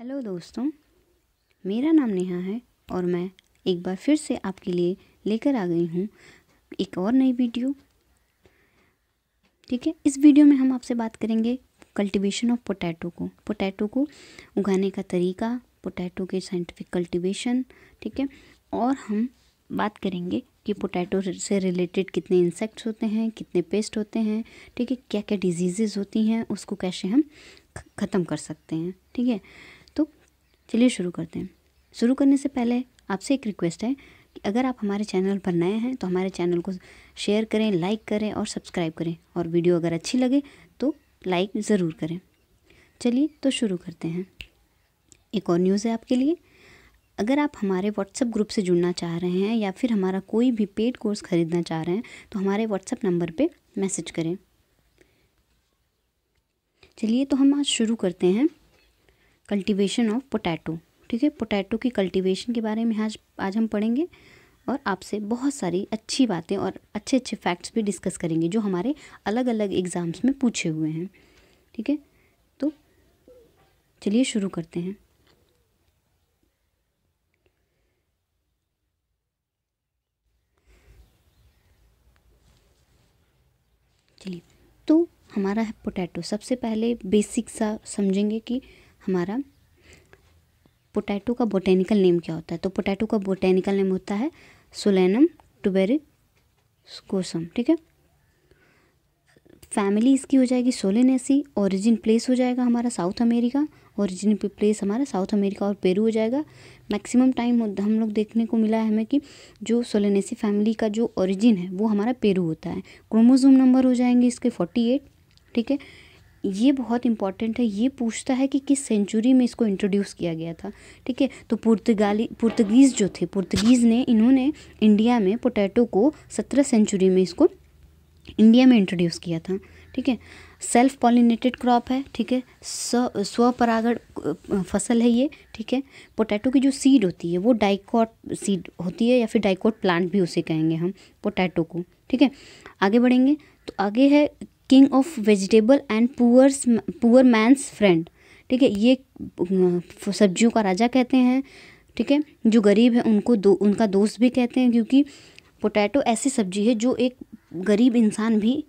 hello दोस्तों मेरा नाम नेहा है और मैं एक बार फिर से आपके लिए लेकर आ गई हूँ एक और नई वीडियो ठीक है इस वीडियो में हम आपसे बात करेंगे कल्टीवेशन ऑफ पोटैटो को पोटैटो को उगाने का तरीका पोटैटो के साइंटिफिक कल्टीवेशन ठीक है और हम बात करेंगे कि पोटैटो से रिलेटेड कितने इंसेक्ट्स होते हैं कितने पेस्ट होते हैं ठीक है क्या क्या डिजीज़ेज़ होती हैं उसको कैसे हम ख़त्म कर सकते हैं ठीक है चलिए शुरू करते हैं शुरू करने से पहले आपसे एक रिक्वेस्ट है कि अगर आप हमारे चैनल पर नए हैं तो हमारे चैनल को शेयर करें लाइक करें और सब्सक्राइब करें और वीडियो अगर अच्छी लगे तो लाइक ज़रूर करें चलिए तो शुरू करते हैं एक और न्यूज़ है आपके लिए अगर आप हमारे व्हाट्सएप ग्रुप से जुड़ना चाह रहे हैं या फिर हमारा कोई भी पेड कोर्स ख़रीदना चाह रहे हैं तो हमारे व्हाट्सएप नंबर पे मैसेज करें चलिए तो हम आज शुरू करते हैं कल्टीवेशन ऑफ पोटैटो ठीक है पोटैटो की कल्टीवेशन के बारे में आज आज हम पढ़ेंगे और आपसे बहुत सारी अच्छी बातें और अच्छे अच्छे फैक्ट्स भी डिस्कस करेंगे जो हमारे अलग अलग एग्ज़ाम्स में पूछे हुए हैं ठीक है तो चलिए शुरू करते हैं चलिए तो हमारा है पोटैटो सबसे पहले बेसिक सा समझेंगे कि हमारा पोटैटो का बोटेनिकल नेम क्या होता है तो पोटैटो का बोटेनिकल नेम होता है सोलेनम टुबेरी कोसम ठीक है फैमिली इसकी हो जाएगी सोलेनेसी ओरिजिन प्लेस हो जाएगा हमारा साउथ अमेरिका ओरिजिन प्लेस हमारा साउथ अमेरिका और पेरू हो जाएगा मैक्सिमम टाइम हम लोग देखने को मिला है हमें कि जो सोलेनेसी फैमिली का जो ओरिजिन है वो हमारा पेरू होता है क्रोमोजोम नंबर हो जाएंगे इसके फोर्टी एट ठीक है ये बहुत इंपॉर्टेंट है ये पूछता है कि किस सेंचुरी में इसको इंट्रोड्यूस किया गया था ठीक है तो पुर्तगाली पुर्तगीज़ जो थे पुर्तगीज़ ने इन्होंने इंडिया में पोटैटो को सत्रह सेंचुरी में इसको इंडिया में इंट्रोड्यूस किया था ठीक है सेल्फ पॉलिनेटेड क्रॉप है ठीक है स्व परागण फसल है ये ठीक है पोटैटो की जो सीड होती है वो डाइकॉट सीड होती है या फिर डाइकॉट प्लांट भी उसे कहेंगे हम पोटैटो को ठीक है आगे बढ़ेंगे तो आगे है king of vegetable and poor poor man's friend ठीक है ये सब्जियों का राजा कहते हैं ठीक है जो गरीब है उनको दो उनका दोस्त भी कहते हैं क्योंकि पोटैटो ऐसी सब्जी है जो एक गरीब इंसान भी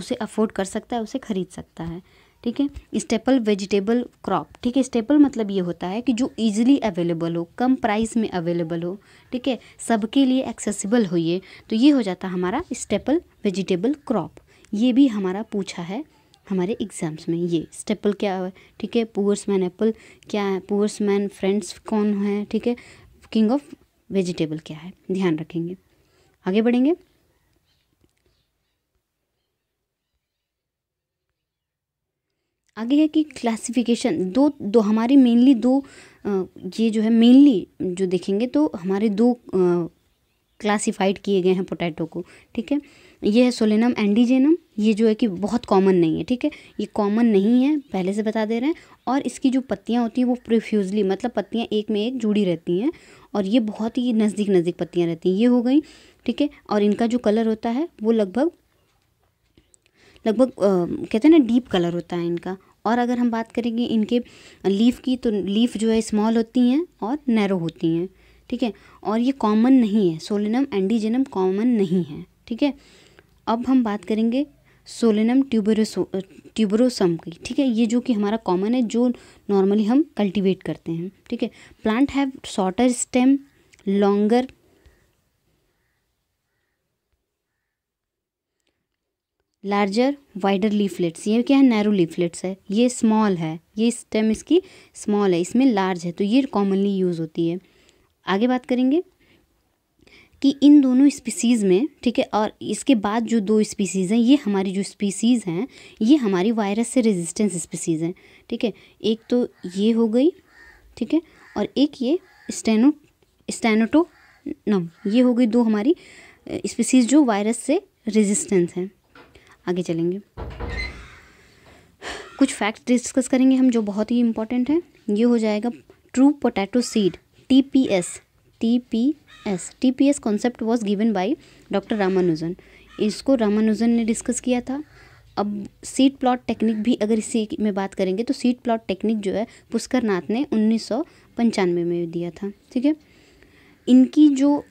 उसे अफोर्ड कर सकता है उसे ख़रीद सकता है ठीक है स्टेपल वेजिटेबल क्रॉप ठीक है स्टेपल मतलब ये होता है कि जो इजीली अवेलेबल हो कम प्राइस में अवेलेबल हो ठीक है सबके लिए एक्सेसिबल हो ये तो ये हो जाता हमारा स्टेपल वेजिटेबल क्रॉप ये भी हमारा पूछा है हमारे एग्ज़ाम्स में ये स्टेपल क्या है ठीक है पुअर्स मैन एप्पल क्या है पुअर्स मैन फ्रेंड्स कौन है ठीक है किंग ऑफ वेजिटेबल क्या है ध्यान रखेंगे आगे बढ़ेंगे आगे है कि क्लासिफिकेशन दो दो हमारे मेनली दो ये जो है मेनली जो देखेंगे तो हमारे दो क्लासिफाइड किए गए हैं पोटैटो को ठीक है ये है सोलेनम एंडीजेनम ये जो है कि बहुत कॉमन नहीं है ठीक है ये कॉमन नहीं है पहले से बता दे रहे हैं और इसकी जो पत्तियाँ होती हैं वो प्रिफ्यूजली मतलब पत्तियाँ एक में एक जुड़ी रहती हैं और ये बहुत ही नज़दीक नज़दीक पत्तियाँ रहती हैं ये हो गई ठीक है और इनका जो कलर होता है वो लगभग लगभग कहते हैं ना डीप कलर होता है इनका और अगर हम बात करेंगे इनके लीफ की तो लीफ जो है स्मॉल होती हैं और नैरो होती हैं ठीक है और ये कॉमन नहीं है सोलिनम एंडीजेनम कॉमन नहीं है ठीक है अब हम बात करेंगे सोलेनम ट्यूबरोसो ट्यूबरोसम की ठीक है ये जो कि हमारा कॉमन है जो नॉर्मली हम कल्टीवेट करते हैं ठीक है plant have shorter stem longer larger wider leaflets ये क्या है नैरो लीफलेट्स है ये स्मॉल है ये स्टेम इसकी स्मॉल है इसमें लार्ज है तो ये कॉमनली यूज़ होती है आगे बात करेंगे कि इन दोनों स्पीसीज़ में ठीक है और इसके बाद जो दो स्पीसीज़ हैं ये हमारी जो स्पीसीज़ हैं ये हमारी वायरस से रेजिस्टेंस स्पीसीज़ हैं ठीक है एक तो ये हो गई ठीक है और एक ये स्टेनो स्टेनोटो नम ये हो गई दो हमारी स्पीसीज़ जो वायरस से रेजिस्टेंस हैं आगे चलेंगे कुछ फैक्ट डिस्कस करेंगे हम जो बहुत ही इम्पोर्टेंट है ये हो जाएगा true potato seed T P S TPS TPS concept was given by doctor Ramanujan इसको रामानुजन ने डिस्कस किया था अब सीट प्लॉट टेक्निक भी अगर इसी में बात करेंगे तो सीट प्लॉट टेक्निक जो है पुष्कर नाथ ने उन्नीस में दिया था ठीक है इनकी जो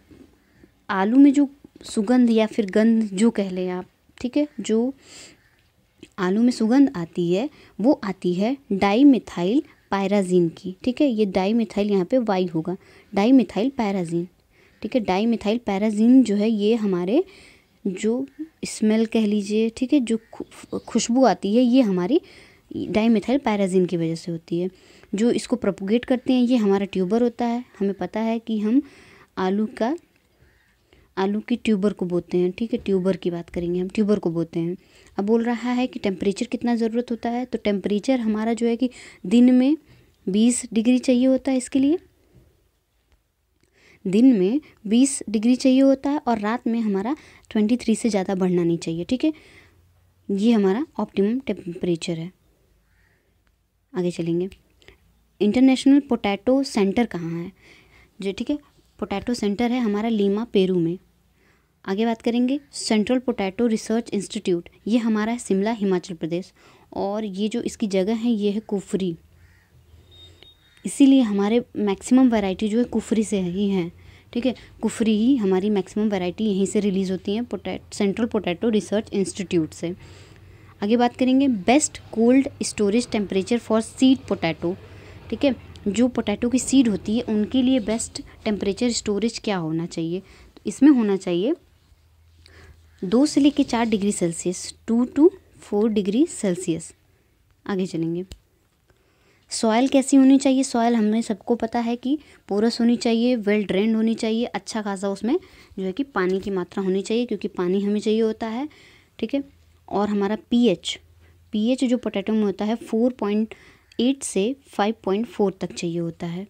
आलू में जो सुगंध या फिर गंध जो कह लें आप ठीक है जो आलू में सुगंध आती है वो आती है डाई मिथाइल पायराजीन की ठीक है ये डाई मिथाइल यहाँ पर वाई होगा डाई मिथाइल पैराजीन ठीक है डाई मिथाइल पैराजीन जो है ये हमारे जो स्मेल कह लीजिए ठीक है जो खुशबू आती है ये हमारी डाई मिथाइल पैराजीन की वजह से होती है जो इसको प्रोपोगेट करते हैं ये हमारा ट्यूबर होता है हमें पता है कि हम आलू का आलू की ट्यूबर को बोते हैं ठीक है ट्यूबर की बात करेंगे हम ट्यूबर को बोते हैं अब बोल रहा है कि टेम्परेचर कितना ज़रूरत होता है तो टेम्परेचर हमारा जो है कि दिन में बीस डिग्री चाहिए होता है इसके लिए दिन में बीस डिग्री चाहिए होता है और रात में हमारा ट्वेंटी थ्री से ज़्यादा बढ़ना नहीं चाहिए ठीक है ये हमारा ऑप्टिमम टेम्परेचर है आगे चलेंगे इंटरनेशनल पोटैटो सेंटर कहाँ है जो ठीक है पोटैटो सेंटर है हमारा लीमा पेरू में आगे बात करेंगे सेंट्रल पोटैटो रिसर्च इंस्टीट्यूट ये हमारा है शिमला हिमाचल प्रदेश और ये जो इसकी जगह है ये है कुफरी इसीलिए हमारे मैक्सिमम वैरायटी जो है कुफरी से ही है ठीक है कुफरी ही हमारी मैक्सिमम वैरायटी यहीं से रिलीज़ होती है potato central potato research institute से आगे बात करेंगे best cold storage temperature for seed potato ठीक है जो पोटैटो की सीड होती है उनके लिए बेस्ट टेम्परेचर स्टोरेज क्या होना चाहिए तो इसमें होना चाहिए दो से लेकर चार degree Celsius two to four degree Celsius आगे चलेंगे सॉयल कैसी होनी चाहिए सॉयल हमें सबको पता है कि पोरस होनी चाहिए वेल ड्रेंड होनी चाहिए अच्छा खासा उसमें जो है कि पानी की मात्रा होनी चाहिए क्योंकि पानी हमें चाहिए होता है ठीक है और हमारा पीएच पीएच जो पोटैटो में होता है फोर पॉइंट एट से फाइव पॉइंट फोर तक चाहिए होता है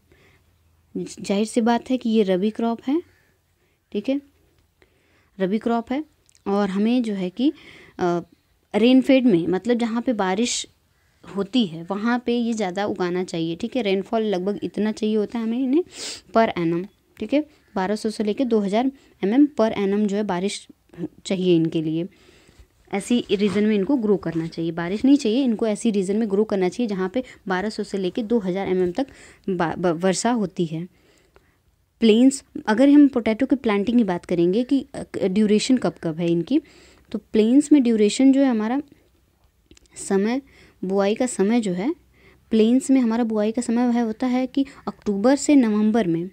जाहिर सी बात है कि ये रबी क्रॉप है ठीक है रबी क्रॉप है और हमें जो है कि रेनफेड में मतलब जहाँ पे बारिश होती है वहाँ पे ये ज़्यादा उगाना चाहिए ठीक है रेनफॉल लगभग इतना चाहिए होता है हमें इन्हें पर एनम ठीक है बारह सौ से लेकर दो हज़ार एम एम पर एनम जो है बारिश चाहिए इनके लिए ऐसी रीजन में इनको ग्रो करना चाहिए बारिश नहीं चाहिए इनको ऐसी रीजन में ग्रो करना चाहिए जहाँ पे 1200 से लेकर 2000 एमएम तक वर्षा होती है प्लेन्स अगर हम पोटैटो की प्लांटिंग की बात करेंगे कि ड्यूरेशन कब कब है इनकी तो प्लेन्स में ड्यूरेशन जो है हमारा समय बुआई का समय जो है प्लेन्स में हमारा बुआई का समय वह होता है कि अक्टूबर से नवंबर में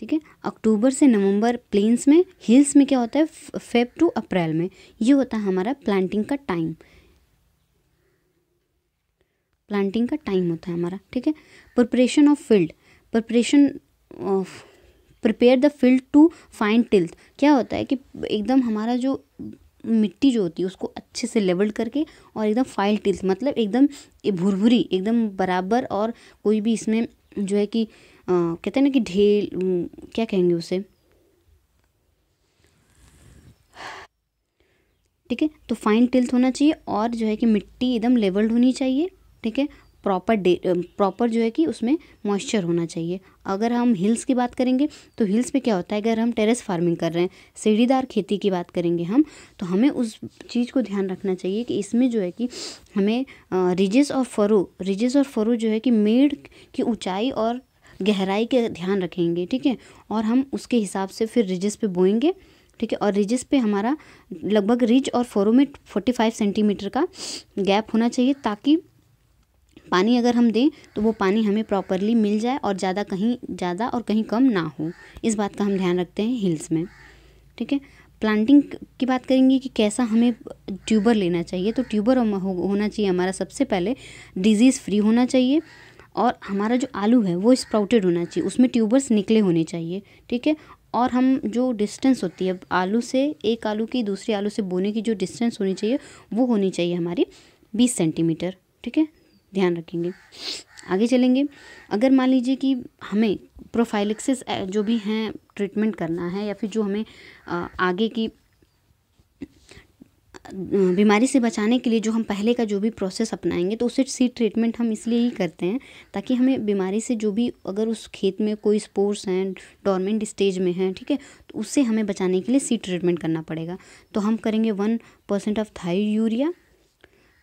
ठीक है अक्टूबर से नवंबर प्लेन्स में हिल्स में क्या होता है फेब टू अप्रैल में ये होता है हमारा प्लांटिंग का टाइम प्लांटिंग का टाइम होता है हमारा ठीक है preparation of field preparation prepare the field to fine tilth क्या होता है कि एकदम हमारा जो मिट्टी जो होती है उसको अच्छे से लेवल करके और एकदम फाइल टिल्थ मतलब एकदम भुरभुरी एकदम बराबर और कोई भी इसमें जो है कि कहते हैं ना कि ढेल क्या कहेंगे उसे ठीक है तो फाइन टिल्थ होना चाहिए और जो है कि मिट्टी एकदम लेवल्ड होनी चाहिए ठीक है प्रॉपर डे प्रॉपर जो है कि उसमें मॉइस्चर होना चाहिए अगर हम हिल्स की बात करेंगे तो हिल्स पे क्या होता है अगर हम टेरेस फार्मिंग कर रहे हैं सीढ़ीदार खेती की बात करेंगे हम तो हमें उस चीज़ को ध्यान रखना चाहिए कि इसमें जो है कि हमें रिजेस और फरो रिजेस और फरो जो है कि मेड़ की ऊँचाई और गहराई के ध्यान रखेंगे ठीक है और हम उसके हिसाब से फिर रिजेस पे बोएंगे ठीक है और रिजेस पे हमारा लगभग रिज और फोरो में फोर्टी फाइव सेंटीमीटर का गैप होना चाहिए ताकि पानी अगर हम दें तो वो पानी हमें प्रॉपरली मिल जाए और ज़्यादा कहीं ज़्यादा और कहीं कम ना हो इस बात का हम ध्यान रखते हैं हिल्स में ठीक है प्लांटिंग की बात करेंगे कि कैसा हमें ट्यूबर लेना चाहिए तो ट्यूबर होना चाहिए हमारा सबसे पहले डिजीज़ फ्री होना चाहिए और हमारा जो आलू है वो स्प्राउटेड होना चाहिए उसमें ट्यूबर्स निकले होने चाहिए ठीक है और हम जो डिस्टेंस होती है आलू से एक आलू की दूसरे आलू से बोने की जो डिस्टेंस होनी चाहिए वो होनी चाहिए हमारी बीस सेंटीमीटर ठीक है ध्यान रखेंगे आगे चलेंगे अगर मान लीजिए कि हमें प्रोफाइलिक्सिस जो भी हैं ट्रीटमेंट करना है या फिर जो हमें आगे की बीमारी से बचाने के लिए जो हम पहले का जो भी प्रोसेस अपनाएंगे तो उसे सी ट्रीटमेंट हम इसलिए ही करते हैं ताकि हमें बीमारी से जो भी अगर उस खेत में कोई स्पोर्ट्स हैं डॉर्मेंट स्टेज में हैं ठीक है तो उससे हमें बचाने के लिए सीड ट्रीटमेंट करना पड़ेगा तो हम करेंगे one percent of thiourea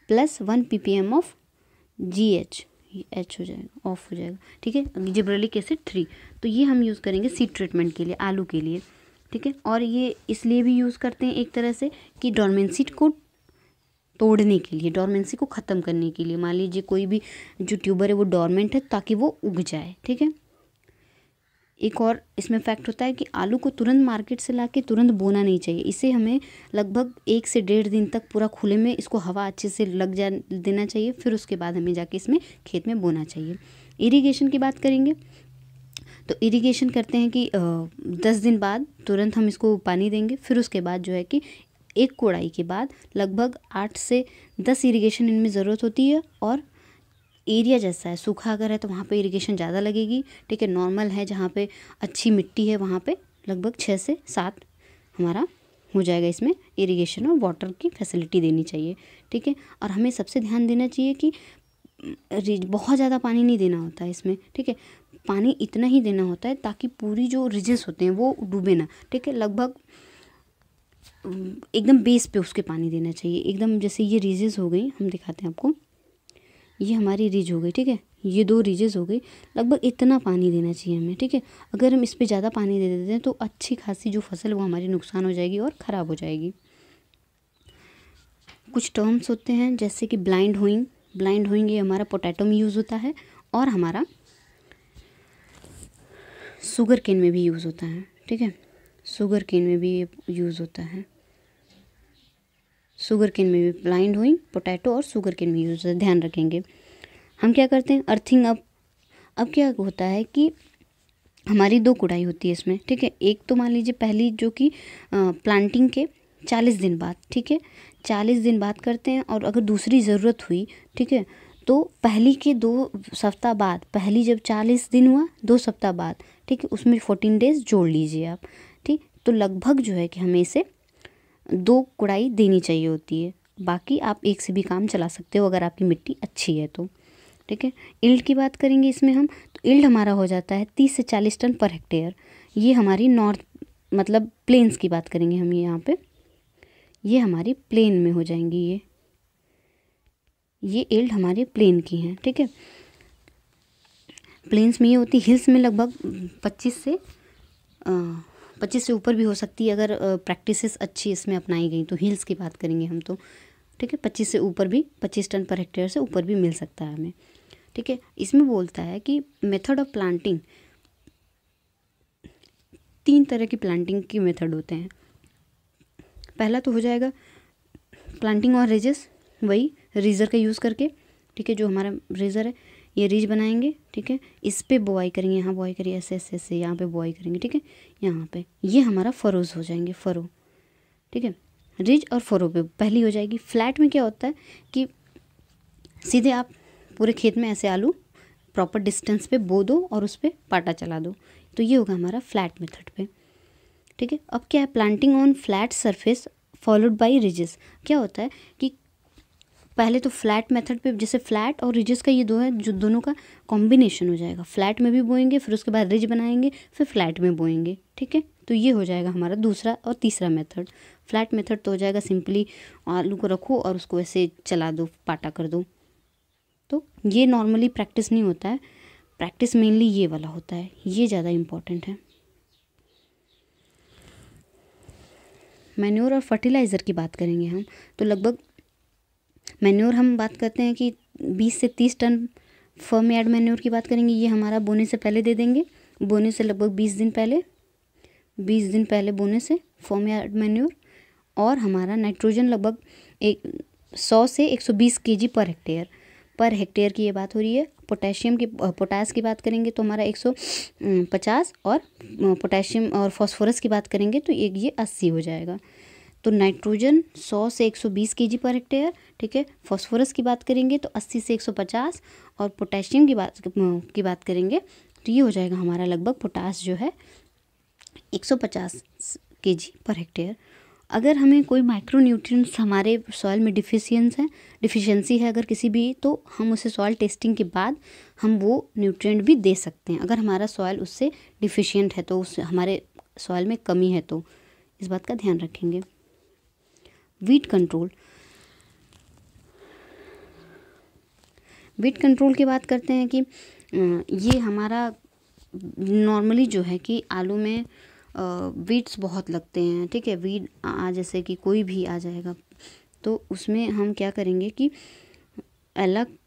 plus one P of G H H हो जाएगा ऑफ हो जाएगा ठीक है जिब्रलिक एसिड थ्री तो ये हम यूज़ करेंगे सीड ट्रीटमेंट के लिए आलू के लिए ठीक है और ये इसलिए भी यूज़ करते हैं एक तरह से कि डॉर्मेंसीट को तोड़ने के लिए डॉर्मेंसी को ख़त्म करने के लिए मान लीजिए कोई भी जो ट्यूबर है वो डॉर्मेंट है ताकि वो उग जाए ठीक है एक और इसमें फैक्ट होता है कि आलू को तुरंत मार्केट से ला के तुरंत बोना नहीं चाहिए इसे हमें लगभग एक से डेढ़ दिन तक पूरा खुले में इसको हवा अच्छे से लग जा देना चाहिए फिर उसके बाद हमें जाके इसमें खेत में बोना चाहिए इरीगेशन की बात करेंगे तो इरीगेशन करते हैं कि दस दिन बाद तुरंत हम इसको पानी देंगे फिर उसके बाद जो है कि एक कोड़ाई के बाद लगभग आठ से दस इरीगेशन इनमें ज़रूरत होती है और एरिया जैसा है सूखा अगर है तो वहाँ पे इरिगेशन ज़्यादा लगेगी ठीक है नॉर्मल है जहाँ पे अच्छी मिट्टी है वहाँ पे लगभग छः से सात हमारा हो जाएगा इसमें इरिगेशन और वाटर की फैसिलिटी देनी चाहिए ठीक है और हमें सबसे ध्यान देना चाहिए कि बहुत ज़्यादा पानी नहीं देना होता है इसमें ठीक है पानी इतना ही देना होता है ताकि पूरी जो रिजेस होते हैं वो डूबे ना ठीक है लगभग एकदम बेस पे उसके पानी देना चाहिए एकदम जैसे ये रिजेस हो गई हम दिखाते हैं आपको ये हमारी रिज हो गई ठीक है ये दो रिजेज हो गई लगभग इतना पानी देना चाहिए हमें ठीक है अगर हम इस पर ज़्यादा पानी दे देते हैं तो अच्छी खासी जो फसल वो हमारी नुकसान हो जाएगी और ख़राब हो जाएगी कुछ टर्म्स होते हैं जैसे कि ब्लाइंड होइंग ब्लाइंड होइंग ये हमारा पोटैटो में यूज़ होता है और हमारा शुगर केन में भी यूज़ होता है ठीक है शुगर केन में भी ये यूज़ होता है शुगर केन में भी ब्लाइंड हुई पोटैटो और शुगर केन में यूज ध्यान रखेंगे हम क्या करते हैं अर्थिंग अप अब क्या होता है कि हमारी दो कुड़ाई होती है इसमें ठीक है एक तो मान लीजिए पहली जो कि प्लांटिंग के चालीस दिन बाद ठीक है चालीस दिन बाद करते हैं और अगर दूसरी ज़रूरत हुई ठीक है तो पहली के दो सप्ताह बाद पहली जब चालीस दिन हुआ दो सप्ताह बाद ठीक है उसमें फोर्टीन डेज जोड़ लीजिए आप ठीक तो लगभग जो है कि हमें इसे दो कुड़ाई देनी चाहिए होती है बाकी आप एक से भी काम चला सकते हो अगर आपकी मिट्टी अच्छी है तो ठीक है इल्ड की बात करेंगे इसमें हम तो इल्ड हमारा हो जाता है तीस से चालीस टन पर हेक्टेयर ये हमारी नॉर्थ मतलब प्लेन्स की बात करेंगे हम यहाँ पर ये हमारी प्लेन में हो जाएंगी ये ये इल्ड हमारे प्लेन की हैं ठीक है प्लेन्स में ये होती हिल्स में लगभग पच्चीस से आ, पच्चीस से ऊपर भी हो सकती है अगर प्रैक्टिसेस अच्छी इसमें अपनाई गई तो हिल्स की बात करेंगे हम तो ठीक है पच्चीस से ऊपर भी पच्चीस टन पर हेक्टेयर से ऊपर भी मिल सकता है हमें ठीक है इसमें बोलता है कि मेथड ऑफ प्लांटिंग तीन तरह की प्लांटिंग की मेथड होते हैं पहला तो हो जाएगा प्लांटिंग और रेजेस वही रेज़र का यूज़ करके ठीक है जो हमारा रेज़र है ये रिज बनाएंगे ठीक है इस पर बुआई करेंगे यहाँ बुआई करिए ऐसे ऐसे ऐसे यहाँ पे बुआई करेंगे ठीक है यहाँ पे ये हमारा फरोज़ हो जाएंगे फरो ठीक है रिज और फरो पे पहली हो जाएगी फ्लैट में क्या होता है कि सीधे आप पूरे खेत में ऐसे आलू प्रॉपर डिस्टेंस पे बो दो और उस पर पाटा चला दो तो ये होगा हमारा फ्लैट मेथड पे ठीक है अब क्या है planting on flat surface followed by ridges क्या होता है कि पहले तो फ्लैट मेथड पे जैसे फ्लैट और रिजेस का ये दो है जो दोनों का कॉम्बिनेशन हो जाएगा फ्लैट में भी बोएंगे फिर उसके बाद रिज बनाएंगे फिर फ्लैट में बोएंगे ठीक है तो ये हो जाएगा हमारा दूसरा और तीसरा मेथड फ्लैट मेथड तो हो जाएगा सिंपली आलू को रखो और उसको ऐसे चला दो पाटा कर दो तो ये नॉर्मली प्रैक्टिस नहीं होता है प्रैक्टिस मेनली ये वाला होता है ये ज़्यादा इम्पॉर्टेंट है मैन्योर और फर्टिलाइज़र की बात करेंगे हम तो लगभग मैन्योर हम बात करते हैं कि बीस से तीस टन फर्म यार्ड मैन्योर की बात करेंगे ये हमारा बोने से पहले दे देंगे बोने से लगभग बीस दिन पहले बीस दिन पहले बोने से फॉर्म यार्ड मैन्योर और हमारा नाइट्रोजन लगभग एक सौ से एक सौ बीस के जी पर हेक्टेयर पर हेक्टेयर की ये बात हो रही है पोटेशियम की पोटास की बात करेंगे तो हमारा एक सौ पचास और पोटेशियम और फॉस्फोरस की बात करेंगे तो एक ये अस्सी हो जाएगा तो नाइट्रोजन 100 से 120 केजी पर हेक्टेयर ठीक है फॉस्फोरस की बात करेंगे तो 80 से 150 और पोटेशियम की बात की बात करेंगे तो ये हो जाएगा हमारा लगभग पोटास जो है 150 केजी पर हेक्टेयर अगर हमें कोई माइक्रो न्यूट्रिएंट्स हमारे सॉइल में डिफिशियंस है डिफिशियंसी है अगर किसी भी तो हम उसे सॉइल टेस्टिंग के बाद हम वो न्यूट्रिएंट भी दे सकते हैं अगर हमारा सॉइल उससे डिफिशियंट है तो उस हमारे सॉइल में कमी है तो इस बात का ध्यान रखेंगे वीट कंट्रोल वीट कंट्रोल की बात करते हैं कि ये हमारा नॉर्मली जो है कि आलू में वीट्स बहुत लगते हैं ठीक है वीट आ जैसे कि कोई भी आ जाएगा तो उसमें हम क्या करेंगे कि अलग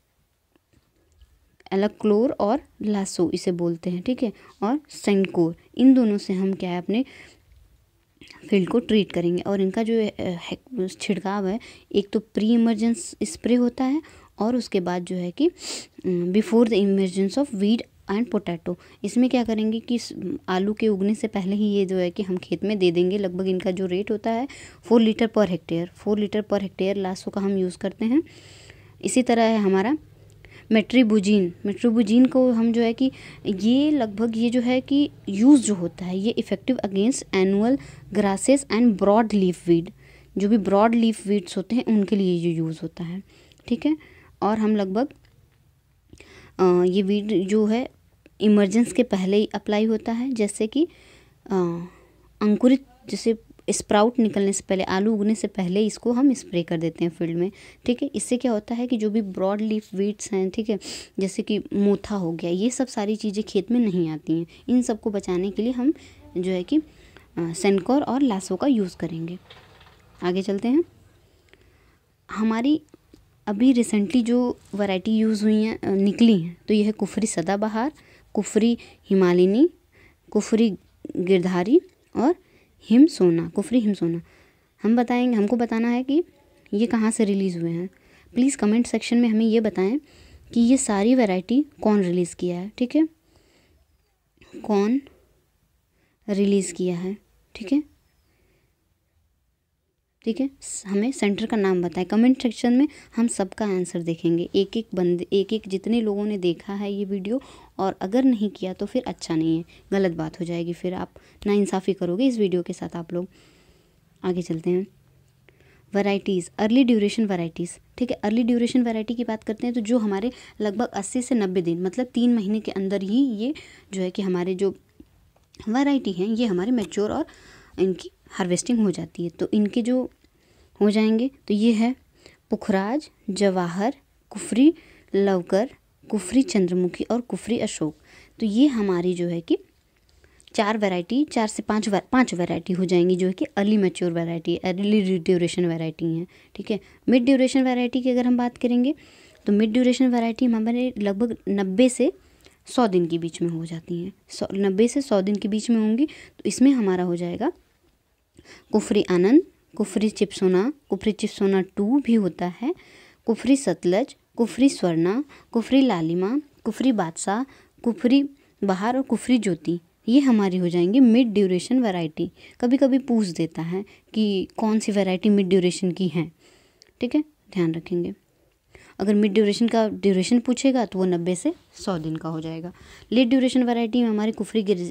अलग क्लोर और लासो इसे बोलते हैं ठीक है और सेंकोर इन दोनों से हम क्या है अपने फील्ड को ट्रीट करेंगे और इनका जो छिड़काव है एक तो प्री इमरजेंस स्प्रे होता है और उसके बाद जो है कि before the emergence of weed and potato इसमें क्या करेंगे कि आलू के उगने से पहले ही ये जो है कि हम खेत में दे देंगे लगभग इनका जो रेट होता है four litre per hectare four litre per hectare last का हम यूज़ करते हैं इसी तरह है हमारा मेट्रीबुजीन मेट्रीबुजीन को हम जो है कि ये लगभग ये जो है कि यूज़ जो होता है ये effective against annual grasses and broad leaf weed जो भी ब्रॉड लीफ वीड्स होते हैं उनके लिए ये यूज़ होता है ठीक है और हम लगभग ये वीड जो है इमरजेंस के पहले ही अप्लाई होता है जैसे कि अंकुरित जैसे स्प्राउट निकलने से पहले आलू उगने से पहले इसको हम स्प्रे कर देते हैं फील्ड में ठीक है इससे क्या होता है कि जो भी ब्रॉड लीफ वीड्स हैं ठीक है जैसे कि मोथा हो गया ये सब सारी चीज़ें खेत में नहीं आती हैं इन सबको बचाने के लिए हम जो है कि सेनकोर और लासो का यूज़ करेंगे आगे चलते हैं हमारी अभी रिसेंटली जो वैरायटी यूज़ हुई हैं निकली हैं तो यह है कुफरी सदाबहार कुफरी हिमालिनी कुफरी गिरधारी और हिम सोना कुफरी हिम सोना हम बताएंगे हमको बताना है कि ये कहाँ से रिलीज़ हुए हैं प्लीज़ कमेंट सेक्शन में हमें ये बताएं कि ये सारी वैरायटी कौन रिलीज़ किया है ठीक है कौन रिलीज़ किया है ठीक है ठीक है हमें सेंटर का नाम बताएं कमेंट सेक्शन में हम सबका आंसर देखेंगे एक एक बंदे एक एक जितने लोगों ने देखा है ये वीडियो और अगर नहीं किया तो फिर अच्छा नहीं है गलत बात हो जाएगी फिर आप नाइंसाफ़ी करोगे इस वीडियो के साथ आप लोग आगे चलते हैं वैराइटीज़ अर्ली ड्यूरेशन वैराइटीज़ ठीक है अर्ली ड्यूरेशन वैरायटी की बात करते हैं तो जो हमारे लगभग अस्सी से नब्बे दिन मतलब तीन महीने के अंदर ही ये जो है कि हमारे जो वैरायटी हैं ये हमारे मेच्योर और इनकी हार्वेस्टिंग हो जाती है तो इनके जो हो जाएंगे तो ये है पुखराज जवाहर कुफरी लवकर कुफरी चंद्रमुखी और कुफरी अशोक तो ये हमारी जो है कि चार वैरायटी चार से पाँच वर, पाँच वैरायटी हो जाएंगी जो है कि early mature variety early duration variety हैं ठीक है मिड ड्यूरेशन वैरायटी की अगर हम बात करेंगे तो मिड ड्यूरेशन वैरायटी हमारे लगभग नब्बे से सौ दिन के बीच में हो जाती हैं सौ नब्बे से सौ दिन के बीच में होंगी तो इसमें हमारा हो जाएगा Kufri Anand Kufri chips Kufri chips two भी होता है कुफरी सतलज कुफरी स्वर्णा कुफरी लालिमा कुफरी बादशाह कुफरी बहार और कुफरी ज्योति ये हमारी हो जाएंगी मिड ड्यूरेशन वैरायटी कभी कभी पूछ देता है कि कौन सी वैरायटी मिड ड्यूरेशन की है ठीक है ध्यान रखेंगे अगर मिड ड्यूरेशन का ड्यूरेशन पूछेगा तो वो नब्बे से सौ दिन का हो जाएगा लेट ड्यूरेशन वैरायटी में हमारी कुफरी गिर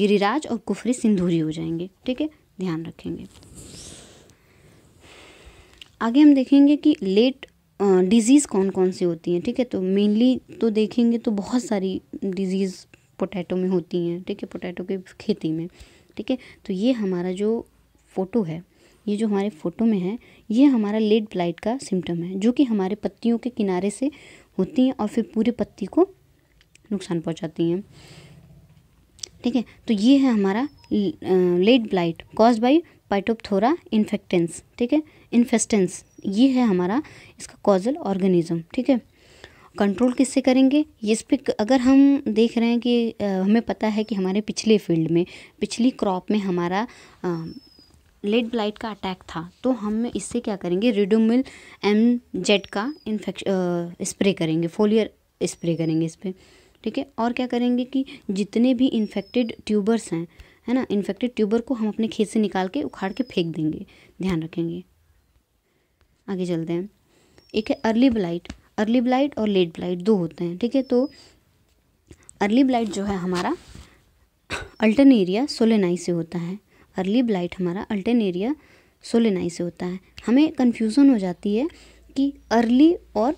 गिरिराज और कुफरी सिंधूरी हो जाएंगे ठीक है ध्यान रखेंगे आगे हम देखेंगे कि लेट डिज़ीज़ कौन कौन सी होती हैं ठीक है तो मेनली तो देखेंगे तो बहुत सारी डिज़ीज़ पोटैटो में होती हैं ठीक है पोटैटो के खेती में ठीक है तो ये हमारा जो फ़ोटो है ये जो हमारे फ़ोटो में है ये हमारा लेट ब्लाइट का सिम्टम है जो कि हमारे पत्तियों के किनारे से होती हैं और फिर पूरे पत्ती को नुकसान पहुँचाती हैं ठीक है तो ये है हमारा late blight cause by Phytophthora infestans ठीक है इन्फेस्टेंस ये है हमारा इसका कॉजल ऑर्गेनिज्म ठीक है कंट्रोल किससे करेंगे ये इस पर अगर हम देख रहे हैं कि आ, हमें पता है कि हमारे पिछले फील्ड में पिछली क्रॉप में हमारा आ, लेट ब्लाइट का अटैक था तो हम इससे क्या करेंगे रिडोमिल एम जेड का इन्फेक्श स्प्रे करेंगे फोलियर स्प्रे करेंगे इस पर ठीक है और क्या करेंगे कि जितने भी इन्फेक्टेड ट्यूबर्स हैं है ना इन्फेक्टेड ट्यूबर को हम अपने खेत से निकाल के उखाड़ के फेंक देंगे ध्यान रखेंगे आगे चलते हैं एक है अर्ली ब्लाइट अर्ली ब्लाइट और लेट ब्लाइट दो होते हैं ठीक है तो अर्ली ब्लाइट जो है हमारा अल्टन एरिया सोलेनाई से होता है अर्ली ब्लाइट हमारा अल्टन एरिया सोलेनाई से होता है हमें कन्फ्यूज़न हो जाती है कि अर्ली और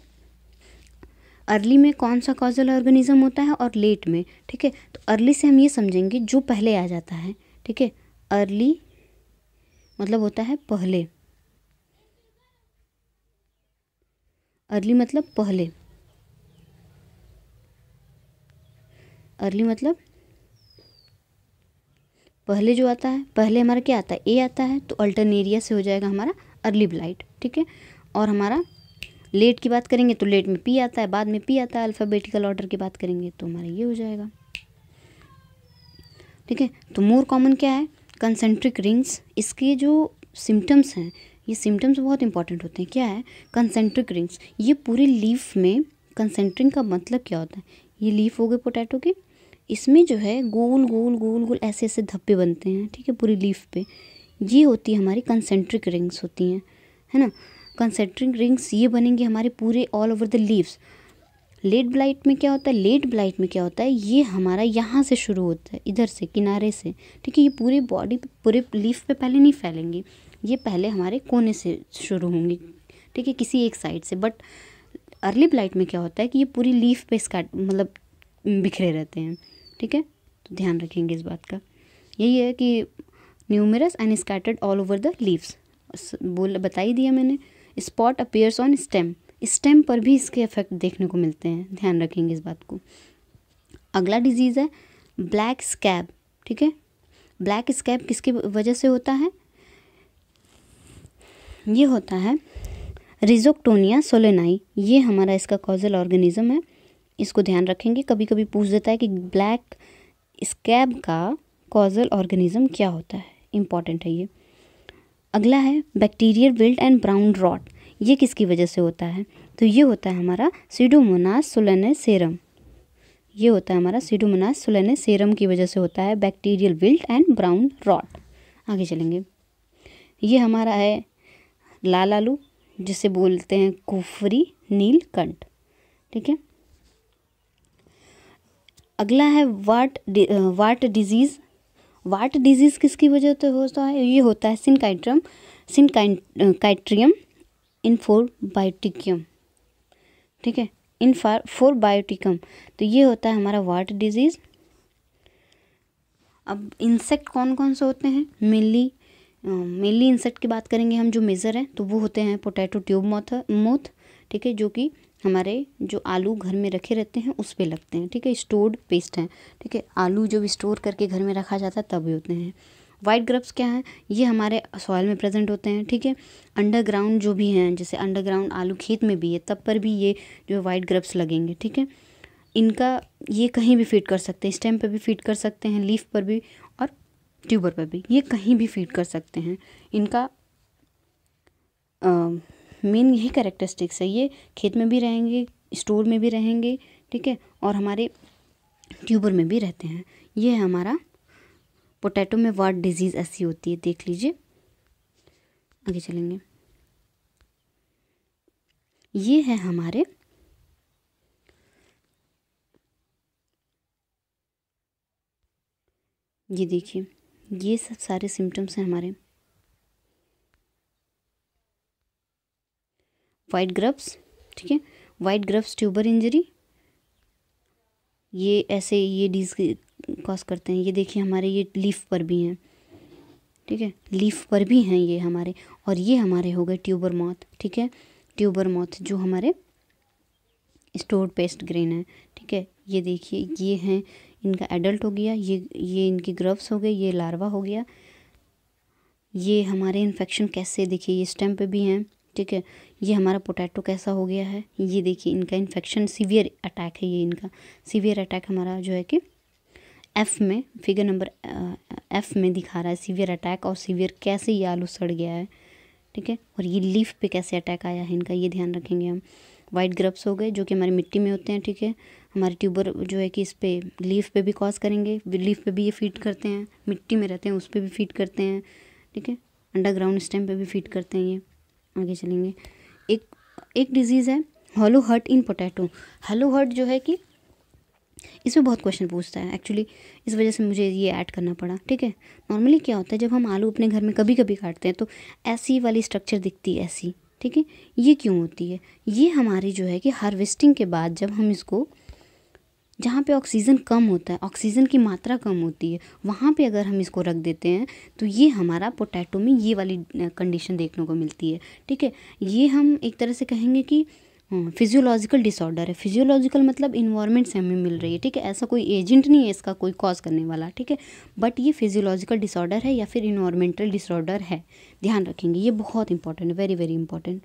अर्ली में कौन सा कॉजल ऑर्गेनिज्म होता है और लेट में ठीक है तो अर्ली से हम ये समझेंगे जो पहले आ जाता है ठीक है अर्ली मतलब होता है पहले अर्ली मतलब पहले अर्ली मतलब पहले जो आता है पहले हमारा क्या आता है ए आता है तो अल्टरनेरिया से हो जाएगा हमारा अर्ली ब्लाइट ठीक है और हमारा लेट की बात करेंगे तो लेट में पी आता है बाद में पी आता है अल्फ़ाबेटिकल ऑर्डर की बात करेंगे तो हमारा ये हो जाएगा ठीक है तो मोर कॉमन क्या है कंसेंट्रिक रिंग्स इसके जो सिम्टम्स हैं ये सिम्टम्स बहुत इंपॉर्टेंट होते हैं क्या है कंसेंट्रिक रिंग्स ये पूरे लीफ में कंसेंट्रिंग का मतलब क्या होता है ये लीफ हो गए पोटैटो के इसमें जो है गोल गोल गोल गोल ऐसे ऐसे धब्बे बनते हैं ठीक है पूरी लीफ पे ये होती है हमारी कंसेंट्रिक रिंग्स होती हैं है ना कंसेंट्रिंग रिंग्स ये बनेंगे हमारे पूरे all over the leaves late blight में क्या होता है लेट ब्लाइट में क्या होता है ये हमारा यहाँ से शुरू होता है इधर से किनारे से ठीक है ये पूरे बॉडी पूरे लीफ पे पहले नहीं फैलेंगे ये पहले हमारे कोने से शुरू होंगे ठीक है किसी एक साइड से बट अर्ली ब्लाइट में क्या होता है कि ये पूरी लीफ पे स्का मतलब बिखरे रहते हैं ठीक है तो ध्यान रखेंगे इस बात का यही है कि numerous and scattered all over the leaves बोल बता ही दिया मैंने spot appears on stem stem पर भी इसके इफेक्ट देखने को मिलते हैं ध्यान रखेंगे इस बात को अगला डिजीज़ है ब्लैक स्कैब ठीक है ब्लैक स्कैब किसकी वजह से होता है ये होता है रिजोक्टोनिया सोलेनाई ये हमारा इसका कॉजल ऑर्गेनिज्म है इसको ध्यान रखेंगे कभी कभी पूछ देता है कि ब्लैक स्कैब का कॉजल ऑर्गेनिज्म क्या होता है इम्पॉर्टेंट है ये अगला है bacterial wilt and brown rot ये किसकी वजह से होता है तो ये होता है हमारा सीडोमोनास सोलेने सेरम ये होता है हमारा सीडोमोनास सोलेने सेरम की वजह से होता है bacterial wilt and brown rot आगे चलेंगे ये हमारा है लाल आलू जिसे बोलते हैं कुफरी नीलकंठ ठीक है अगला है वाट वाट डिजीज़ वाट डिजीज़ किसकी वजह से होता है ये होता है सिनकाइट्रम सिनकाइट्रियम इन फोर बायोटिकम ठीक है इन फोर बायोटिकम तो ये होता है हमारा वाट डिजीज़ अब इंसेक्ट कौन कौन से होते हैं मेनली मेनली इंसेक्ट की बात करेंगे हम जो मेज़र हैं तो वो होते हैं पोटैटो ट्यूब मोथ मोथ ठीक है जो कि हमारे जो आलू घर में रखे रहते हैं उस पर लगते हैं ठीक है स्टोर्ड पेस्ट हैं ठीक है आलू जब स्टोर करके घर में रखा जाता है तब होते हैं वाइट ग्रब्स क्या हैं ये हमारे सॉयल में प्रेजेंट होते हैं ठीक है अंडरग्राउंड जो भी हैं जैसे अंडरग्राउंड आलू खेत में भी है तब पर भी ये जो वाइट ग्रब्स लगेंगे ठीक है इनका ये कहीं भी फीड कर सकते हैं स्टेम पर भी फीड कर सकते हैं लीफ पर भी और ट्यूबर पर भी ये कहीं भी फीड कर सकते हैं इनका आ, मेन यही करेक्टरिस्टिक्स है ये खेत में भी रहेंगे स्टोर में भी रहेंगे ठीक है और हमारे ट्यूबर में भी रहते हैं ये है हमारा पोटैटो में वार्ड डिजीज़ ऐसी होती है देख लीजिए आगे चलेंगे ये है हमारे ये देखिए ये सब सारे सिम्टम्स हैं हमारे वाइट ग्रब्स ठीक है वाइट ग्रब्स ट्यूबर इंजरी ये ऐसे ये डिज कॉज करते हैं ये देखिए हमारे ये लीफ पर भी हैं ठीक है लीफ पर भी हैं ये हमारे और ये हमारे हो गए ट्यूबर मॉथ ठीक है ट्यूबर मॉथ जो हमारे स्टोर पेस्ट ग्रेन है ठीक है ये देखिए ये हैं इनका एडल्ट हो गया ये ये इनकी ग्रव्स हो गए ये लार्वा हो गया ये हमारे इन्फेक्शन कैसे देखिए ये स्टेम पे भी हैं ठीक है ये हमारा पोटैटो कैसा हो गया है ये देखिए इनका इन्फेक्शन सीवियर अटैक है ये इनका सीवियर अटैक हमारा जो है कि एफ़ में फिगर नंबर एफ़ में दिखा रहा है सीवियर अटैक और सीवियर कैसे ये आलू सड़ गया है ठीक है और ये लीफ पे कैसे अटैक आया है इनका ये ध्यान रखेंगे हम वाइट ग्रब्स हो गए जो कि हमारी मिट्टी में होते हैं ठीक है हमारे ट्यूबर जो है कि इस पर लीफ पे भी कॉज करेंगे लीफ पे भी ये फीड करते हैं मिट्टी में रहते हैं उस पर भी फीड करते हैं ठीक है अंडरग्राउंड स्टेम पे भी फीड करते हैं ये आगे चलेंगे एक एक डिजीज़ है hollow heart in potato hollow heart जो है कि इसमें बहुत क्वेश्चन पूछता है एक्चुअली इस वजह से मुझे ये ऐड करना पड़ा ठीक है नॉर्मली क्या होता है जब हम आलू अपने घर में कभी कभी काटते हैं तो ऐसी वाली स्ट्रक्चर दिखती है ऐसी ठीक है ये क्यों होती है ये हमारी जो है कि हार्वेस्टिंग के बाद जब हम इसको जहाँ पे ऑक्सीजन कम होता है ऑक्सीजन की मात्रा कम होती है वहाँ पे अगर हम इसको रख देते हैं तो ये हमारा पोटैटो में ये वाली कंडीशन देखने को मिलती है ठीक है ये हम एक तरह से कहेंगे कि फिजियोलॉजिकल डिसऑर्डर है फिजियोलॉजिकल मतलब इन्वायरमेंट से हमें मिल रही है ठीक है ऐसा कोई एजेंट नहीं है इसका कोई कॉज करने वाला ठीक है बट ये फिजियोलॉजिकल डिसऑर्डर है या फिर इन्वायरमेंटल डिसऑर्डर है ध्यान रखेंगे ये बहुत इंपॉर्टेंट है वेरी वेरी इंपॉर्टेंट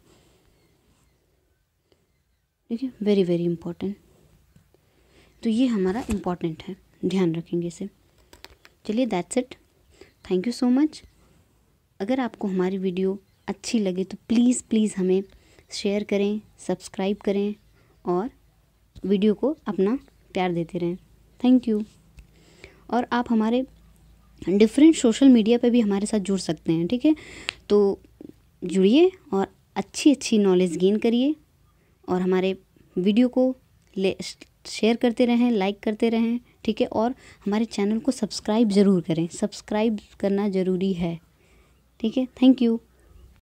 ठीक है वेरी वेरी इंपॉर्टेंट तो ये हमारा इम्पॉर्टेंट है ध्यान रखेंगे इसे चलिए that's it thank you so much अगर आपको हमारी वीडियो अच्छी लगे तो प्लीज़ प्लीज़ हमें शेयर करें सब्सक्राइब करें और वीडियो को अपना प्यार देते रहें थैंक यू और आप हमारे डिफरेंट सोशल मीडिया पे भी हमारे साथ जुड़ सकते हैं ठीक है तो जुड़िए और अच्छी अच्छी नॉलेज गेन करिए और हमारे वीडियो को ले शेयर करते रहें लाइक करते रहें ठीक है और हमारे चैनल को सब्सक्राइब ज़रूर करें सब्सक्राइब करना ज़रूरी है ठीक है थैंक यू